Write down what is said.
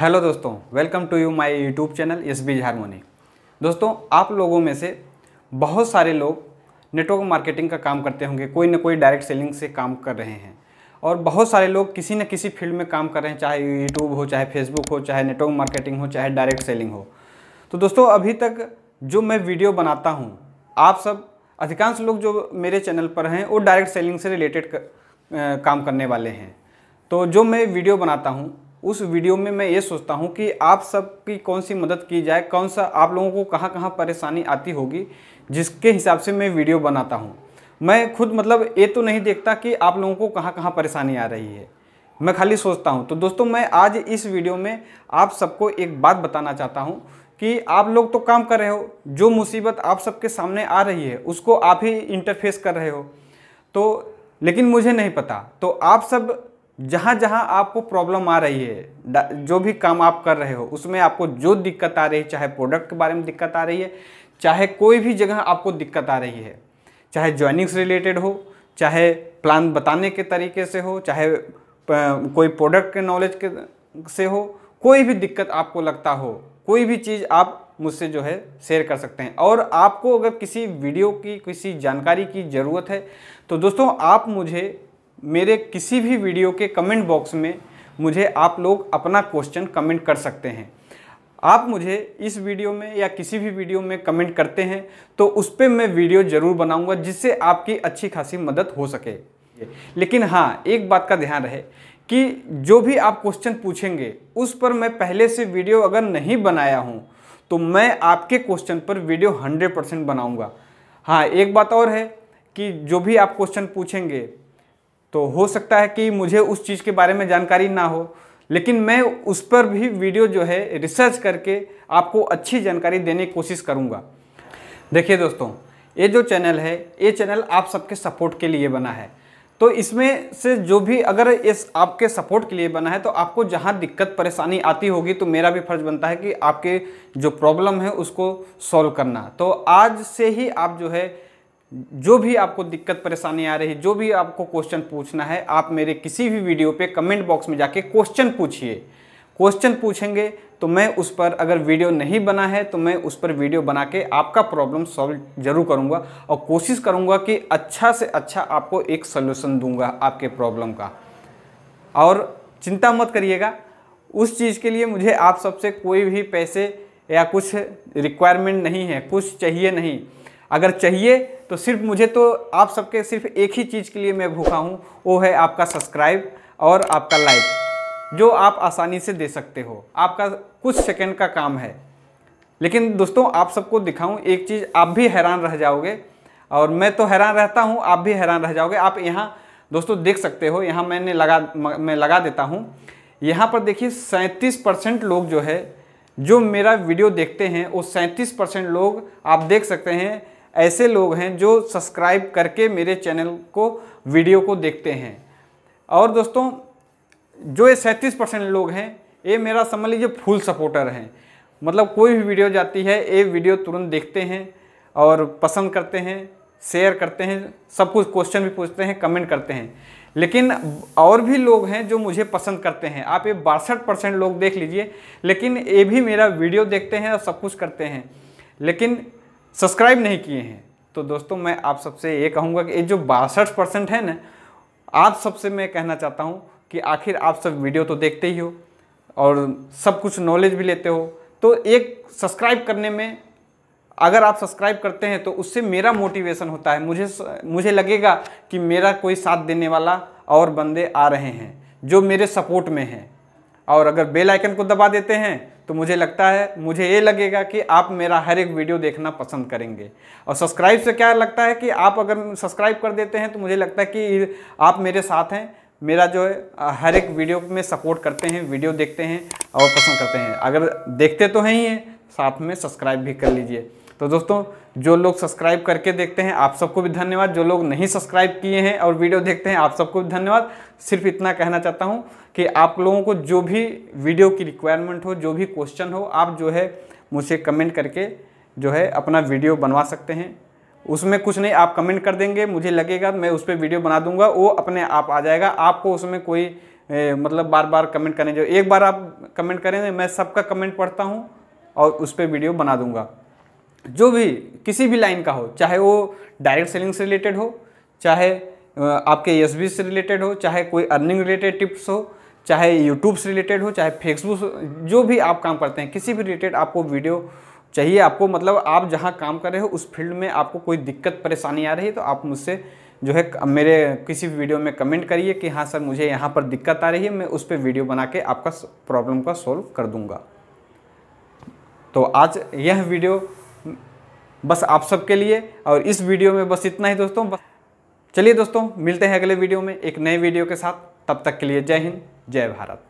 hello दोस्तों welcome to you my YouTube channel S B harmony दोस्तों आप लोगों में से बहुत सारे लोग नेटवर्क मार्केटिंग का काम करते होंगे कोई ना कोई डायरेक्ट सेलिंग से काम कर रहे हैं और बहुत सारे लोग किसी न किसी फील्ड में काम कर रहे हैं चाहे यूट्यूब हो चाहे फेसबुक हो चाहे नेटवर्क मार्केटिंग हो चाहे डायरेक्ट सेलिंग हो तो दोस्तों अभी तक जो मैं वीडियो बनाता हूँ आप सब अधिकांश लोग जो मेरे चैनल पर हैं वो डायरेक्ट सेलिंग से रिलेटेड काम करने वाले हैं तो जो मैं वीडियो बनाता हूँ उस वीडियो में मैं ये सोचता हूँ कि आप सबकी कौन सी मदद की जाए कौन सा आप लोगों को कहाँ कहाँ परेशानी आती होगी जिसके हिसाब से मैं वीडियो बनाता हूँ मैं खुद मतलब ये तो नहीं देखता कि आप लोगों को कहाँ कहाँ परेशानी आ रही है मैं खाली सोचता हूँ तो दोस्तों मैं आज इस वीडियो में आप सबको एक बात बताना चाहता हूँ कि आप लोग तो काम कर रहे हो जो मुसीबत आप सबके सामने आ रही है उसको आप ही इंटरफेस कर रहे हो तो लेकिन मुझे नहीं पता तो आप सब जहाँ जहाँ आपको प्रॉब्लम आ रही है जो भी काम आप कर रहे हो उसमें आपको जो दिक्कत आ रही है चाहे प्रोडक्ट के बारे में दिक्कत आ रही है चाहे कोई भी जगह आपको दिक्कत आ रही है चाहे ज्वाइनिंग से रिलेटेड हो चाहे प्लान बताने के तरीके से हो चाहे कोई प्रोडक्ट के नॉलेज के से हो कोई भी दिक्कत आपको लगता हो कोई भी चीज़ आप मुझसे जो है शेयर कर सकते हैं और आपको अगर किसी वीडियो की किसी जानकारी की ज़रूरत है तो दोस्तों आप मुझे मेरे किसी भी वीडियो के कमेंट बॉक्स में मुझे आप लोग अपना क्वेश्चन कमेंट कर सकते हैं आप मुझे इस वीडियो में या किसी भी वीडियो में कमेंट करते हैं तो उस पर मैं वीडियो ज़रूर बनाऊंगा जिससे आपकी अच्छी खासी मदद हो सके लेकिन हाँ एक बात का ध्यान रहे कि जो भी आप क्वेश्चन पूछेंगे उस पर मैं पहले से वीडियो अगर नहीं बनाया हूँ तो मैं आपके क्वेश्चन पर वीडियो हंड्रेड परसेंट बनाऊँगा हाँ एक बात और है कि जो भी आप क्वेश्चन पूछेंगे तो हो सकता है कि मुझे उस चीज़ के बारे में जानकारी ना हो लेकिन मैं उस पर भी वीडियो जो है रिसर्च करके आपको अच्छी जानकारी देने की कोशिश करूँगा देखिए दोस्तों ये जो चैनल है ये चैनल आप सबके सपोर्ट के लिए बना है तो इसमें से जो भी अगर इस आपके सपोर्ट के लिए बना है तो आपको जहाँ दिक्कत परेशानी आती होगी तो मेरा भी फर्ज बनता है कि आपके जो प्रॉब्लम है उसको सॉल्व करना तो आज से ही आप जो है जो भी आपको दिक्कत परेशानी आ रही है जो भी आपको क्वेश्चन पूछना है आप मेरे किसी भी वीडियो पे कमेंट बॉक्स में जाके क्वेश्चन पूछिए क्वेश्चन पूछेंगे तो मैं उस पर अगर वीडियो नहीं बना है तो मैं उस पर वीडियो बना के आपका प्रॉब्लम सॉल्व जरूर करूँगा और कोशिश करूँगा कि अच्छा से अच्छा आपको एक सोल्यूशन दूंगा आपके प्रॉब्लम का और चिंता मत करिएगा उस चीज़ के लिए मुझे आप सबसे कोई भी पैसे या कुछ रिक्वायरमेंट नहीं है कुछ चाहिए नहीं अगर चाहिए तो सिर्फ मुझे तो आप सबके सिर्फ एक ही चीज़ के लिए मैं भूखा हूँ वो है आपका सब्सक्राइब और आपका लाइक जो आप आसानी से दे सकते हो आपका कुछ सेकंड का काम है लेकिन दोस्तों आप सबको दिखाऊं एक चीज़ आप भी हैरान रह जाओगे और मैं तो हैरान रहता हूं आप भी हैरान रह जाओगे आप यहाँ दोस्तों देख सकते हो यहाँ मैंने लगा मैं लगा देता हूँ यहाँ पर देखिए सैंतीस परसेंट लोग जो है जो मेरा वीडियो देखते हैं वो सैंतीस परसेंट लोग आप देख सकते हैं ऐसे लोग हैं जो सब्सक्राइब करके मेरे चैनल को वीडियो को देखते हैं और दोस्तों जो ये सैंतीस परसेंट लोग हैं ये मेरा समझ लीजिए फुल सपोर्टर हैं मतलब कोई भी वीडियो जाती है ये वीडियो तुरंत देखते हैं और पसंद करते हैं शेयर करते हैं सब कुछ क्वेश्चन भी पूछते हैं कमेंट करते हैं लेकिन और भी लोग हैं जो मुझे पसंद करते हैं आप ये बासठ परसेंट लोग देख लीजिए लेकिन ये भी मेरा वीडियो देखते हैं और सब कुछ करते हैं लेकिन सब्सक्राइब नहीं किए हैं तो दोस्तों मैं आप सबसे ये कहूँगा कि ये जो बासठ परसेंट है ना आप सबसे मैं कहना चाहता हूँ कि आखिर आप सब वीडियो तो देखते ही हो और सब कुछ नॉलेज भी लेते हो तो एक सब्सक्राइब करने में अगर आप सब्सक्राइब करते हैं तो उससे मेरा मोटिवेशन होता है मुझे मुझे लगेगा कि मेरा कोई साथ देने वाला और बंदे आ रहे हैं जो मेरे सपोर्ट में हैं और अगर बेल आइकन को दबा देते हैं तो मुझे लगता है मुझे ये लगेगा कि आप मेरा हर एक वीडियो देखना पसंद करेंगे और सब्सक्राइब से क्या लगता है कि आप अगर सब्सक्राइब कर देते हैं तो मुझे लगता है कि आप मेरे साथ हैं मेरा जो है हर एक वीडियो में सपोर्ट करते हैं वीडियो देखते हैं और पसंद करते हैं अगर देखते तो हैं ही हैं साथ में सब्सक्राइब भी कर लीजिए तो दोस्तों जो लोग सब्सक्राइब करके देखते हैं आप सबको भी धन्यवाद जो लोग नहीं सब्सक्राइब किए हैं और वीडियो देखते हैं आप सबको भी धन्यवाद सिर्फ इतना कहना चाहता हूँ कि आप लोगों को जो भी वीडियो की रिक्वायरमेंट हो जो भी क्वेश्चन हो आप जो है मुझे कमेंट करके जो है अपना वीडियो बनवा सकते हैं उसमें कुछ नहीं आप कमेंट कर देंगे मुझे लगेगा मैं उस पर वीडियो बना दूंगा वो अपने आप आ जाएगा आपको उसमें कोई ए, मतलब बार बार कमेंट करने जो एक बार आप कमेंट करें मैं सबका कमेंट पढ़ता हूँ और उस पर वीडियो बना दूंगा जो भी किसी भी लाइन का हो चाहे वो डायरेक्ट सेलिंग से रिलेटेड हो चाहे आपके एस से रिलेटेड हो चाहे कोई अर्निंग रिलेटेड टिप्स हो चाहे यूट्यूब से रिलेटेड हो चाहे फेसबुक जो भी आप काम करते हैं किसी भी रिलेटेड आपको वीडियो चाहिए आपको मतलब आप जहाँ काम कर रहे हो उस फील्ड में आपको कोई दिक्कत परेशानी आ रही है तो आप मुझसे जो है मेरे किसी भी वीडियो में कमेंट करिए कि हाँ सर मुझे यहाँ पर दिक्कत आ रही है मैं उस पर वीडियो बना के आपका प्रॉब्लम का सॉल्व कर दूँगा तो आज यह वीडियो बस आप सबके लिए और इस वीडियो में बस इतना ही दोस्तों बस चलिए दोस्तों मिलते हैं अगले वीडियो में एक नए वीडियो के साथ तब तक के लिए जय हिंद जय भारत